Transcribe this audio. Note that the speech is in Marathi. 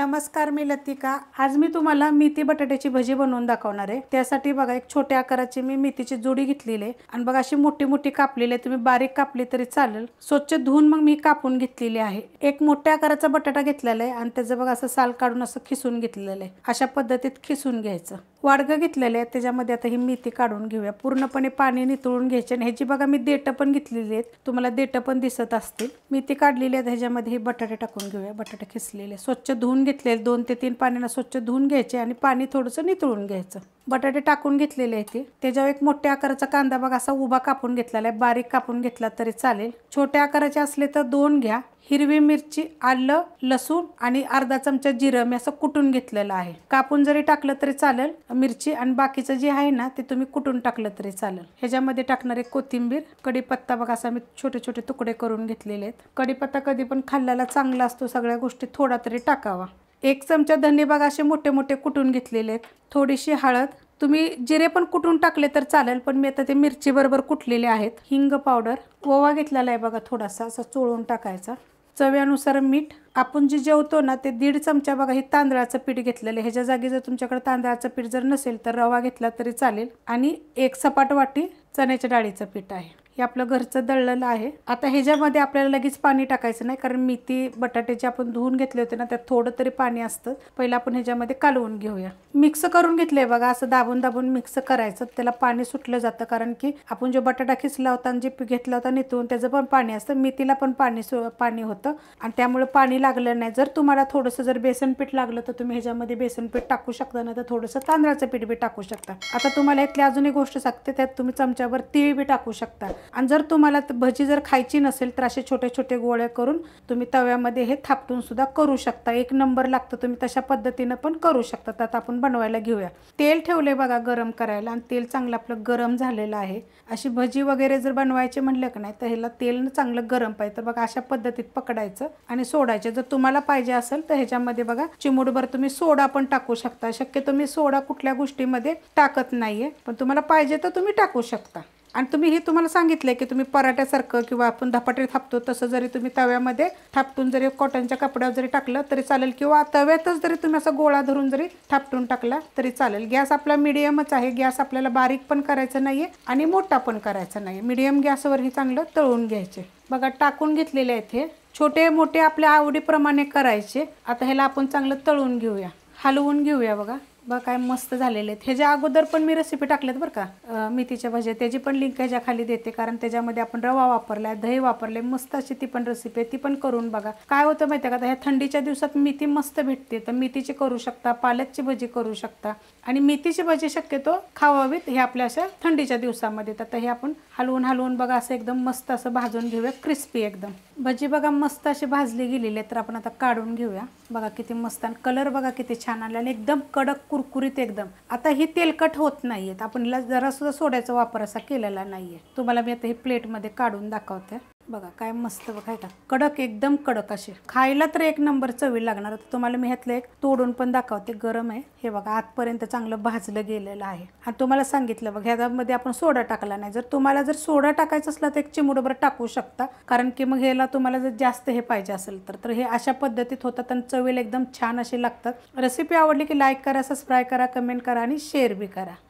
नमस्कार मी लतिका आज मी तुम्हाला मेथी बटाट्याची भजी बनवून दाखवणार आहे त्यासाठी बघा एक छोट्या आकाराची मी मेथीची जोडी घेतलेली आहे आणि बघा अशी मोठी मोठी कापलेली आहे तुम्ही बारीक कापली तरी चालेल स्वच्छ धुवून मग मी कापून घेतलेली आहे एक मोठ्या आकाराचा बटाटा घेतलेला आहे आणि त्याचं बघा असं साल काढून असं खिसून घेतलेलं आहे अशा पद्धतीत खिसून घ्यायचं वाडगं घेतलेले आहेत त्याच्यामध्ये आता ही मेथी काढून घेऊया पूर्णपणे पाणी नितळून घ्यायचे आणि ह्याची बघा मी देटं पण घेतलेली आहेत तुम्हाला देटं पण दिसत असतील मेथी काढलेली आहेत ह्याच्यामध्ये हे बटाटे टाकून घेऊया बटाटे खिसलेले स्वच्छ धुवून घेतलेले दोन ते तीन पाण्यानं स्वच्छ धुवून घ्यायचे आणि पाणी थोडंसं नितळून घ्यायचं बटाटे टाकून घेतलेले आहेत ते त्याच्यावर एक मोठ्या आकाराचा कांदा बघा असा उभा कापून घेतलेला आहे बारीक कापून घेतला तरी चालेल छोट्या आकाराचे असले तर दोन घ्या हिरवी मिरची आलं लसूण आणि अर्धा चमचा जिरं मी असं कुटून घेतलेलं आहे कापून जरी टाकलं तरी चालेल मिरची आणि बाकीचं जे आहे ना ते तुम्ही कुटून टाकलं तरी चालेल ह्याच्यामध्ये टाकणारे कोथिंबीर कडीपत्ता बघा असा मी छोटे छोटे तुकडे करून घेतलेले आहेत कडीपत्ता कधी पण खाल्ल्याला चांगला असतो सगळ्या गोष्टी थोडा तरी टाकावा एक चमचा बागा असे मोठे मोठे कुटून घेतलेले आहेत थोडीशी हळद तुम्ही जिरे पण कुटून टाकले तर चालेल पण मी आता ते मिरची बरोबर कुटलेले आहेत हिंग पावडर ओवा घेतलेला आहे बघा थोडासा असा चोळून टाकायचा चव्यानुसार मीठ आपण जे जेवतो ना ते दीड चमचा बघा हे तांदळाचं पीठ घेतलेलं ह्याच्या जागी जर तुमच्याकडे तांदळाचं पीठ जर नसेल तर रवा घेतला तरी चालेल आणि एक सपाट वाटी चण्याच्या डाळीचं पीठ आहे हे आपलं घरचं दळलेलं आहे आता ह्याच्यामध्ये आपल्याला लगेच पाणी टाकायचं नाही कारण मेथी बटाटे जे आपण धुवून घेतले होते ना त्यात थोडं तरी पाणी असतं पहिलं आपण ह्याच्यामध्ये कालवून घेऊया मिक्स करून घेतलंय बघा असं दाबून दाबून मिक्स करायचं त्याला पाणी सुटलं जातं कारण की आपण जो बटाटा खिचला होता आणि जे घेतला होता नितून त्याचं पण पाणी असतं मेथीला पण पाणी पाणी होतं आणि त्यामुळे पाणी लागलं नाही जर तुम्हाला थोडंसं जर बेसन पीठ लागलं तर तुम्ही ह्याच्यामध्ये बेसन पीठ टाकू शकता ना तर थोडंसं तांदळाचं पीठ बी टाकू शकता आता तुम्हाला इथली अजून एक गोष्ट सांगते त्यात तुम्ही चमच्यावर तीळ बी टाकू शकता आणि जर तुम्हाला भजी जर खायची नसेल तर असे छोटे छोटे गोळ्या करून तुम्ही तव्यामध्ये हे थापटून सुद्धा करू शकता एक नंबर लागतं तुम्ही तशा पद्धतीनं पण करू शकता त्यात आपण बनवायला घेऊया तेल ठेवले बघा गरम करायला आणि तेल चांगलं आपलं गरम झालेलं आहे अशी भजी वगैरे जर बनवायचे म्हणलं का नाही तर ह्याला तेल चांगलं गरम पाहिजे तर बघा अशा पद्धतीत पकडायचं आणि सोडायचं जर तुम्हाला पाहिजे असेल तर ह्याच्यामध्ये बघा चिमुडभर तुम्ही सोडा पण टाकू शकता शक्यतो मी सोडा कुठल्या गोष्टीमध्ये टाकत नाहीये पण तुम्हाला पाहिजे तर तुम्ही टाकू शकता आणि तुम्ही हे तुम्हाला सांगितलं की तुम्ही पराठ्यासारखं किंवा आपण धपाटे थापतो तसं जरी तुम्ही तव्यामध्ये थापटून जरी कॉटनच्या कपड्यावर जरी टाकलं तरी चालेल किंवा तव्यातच जरी तुम्ही असं गोळा धरून जरी थापटून टाकला तरी चालेल गॅस आपला मिडियमच आहे गॅस आपल्याला बारीक पण करायचं नाहीये आणि मोठा पण करायचा नाही मिडियम गॅसवर हे चांगलं तळून घ्यायचे बघा टाकून घेतलेले आहेत हे छोटे मोठे आपल्या आवडीप्रमाणे करायचे आता ह्याला आपण चांगलं तळून घेऊया हलवून घेऊया बघा बघा काय मस्त झालेले आहेत ह्याच्या अगोदर पण मी रेसिपी टाकल्यात बरं का मेथीच्या भजे त्याची पण लिंक ह्याच्या खाली देते कारण त्याच्यामध्ये आपण रवा वापरला दही वापरले मस्त अशी ती पण रेसिपी आहे ती पण करून बघा काय होतं माहिती का ह्या थंडीच्या दिवसात मेथी मस्त भेटते तर मेथीची करू शकता पालकची भजी करू शकता आणि मेथीची भजी शक्यतो खावावीत हे आपल्या अशा थंडीच्या दिवसामध्ये तर हे आपण हलवून हलवून बघा असं एकदम मस्त असं भाजून घेऊया क्रिस्पी एकदम भजी बघा मस्त अशी भाजली गेलेली आहे तर आपण आता काढून घेऊया बघा किती मस्त आणि कलर बघा किती छान आला आणि एकदम कडक कुरकुरीत एकदम आता हे तेलकट होत नाहीयेत आपण जरा सुद्धा सोड्याचा वापर असा केलेला नाहीये तुम्हाला मी आता हे प्लेटमध्ये काढून दाखवते बघा काय मस्त बघा का कडक एकदम कडक असे खायला तर एक नंबर चवी लागणार तर तुम्हाला मी ह्यातलं एक तोडून पण दाखवते गरम आहे हे बघा आतपर्यंत चांगलं भाजलं गेलेलं आहे आणि तुम्हाला सांगितलं बघा ह्यामध्ये आपण सोडा टाकला नाही जर तुम्हाला जर सोडा टाकायचा असला तर एक चिमुडभर टाकू शकता कारण की मग ह्याला तुम्हाला जर जास्त हे पाहिजे असेल तर तर हे अशा पद्धतीत होतात आणि चवीला एकदम छान असे लागतात रेसिपी आवडली की लाईक करा सबस्क्राईब करा कमेंट करा आणि शेअर बी करा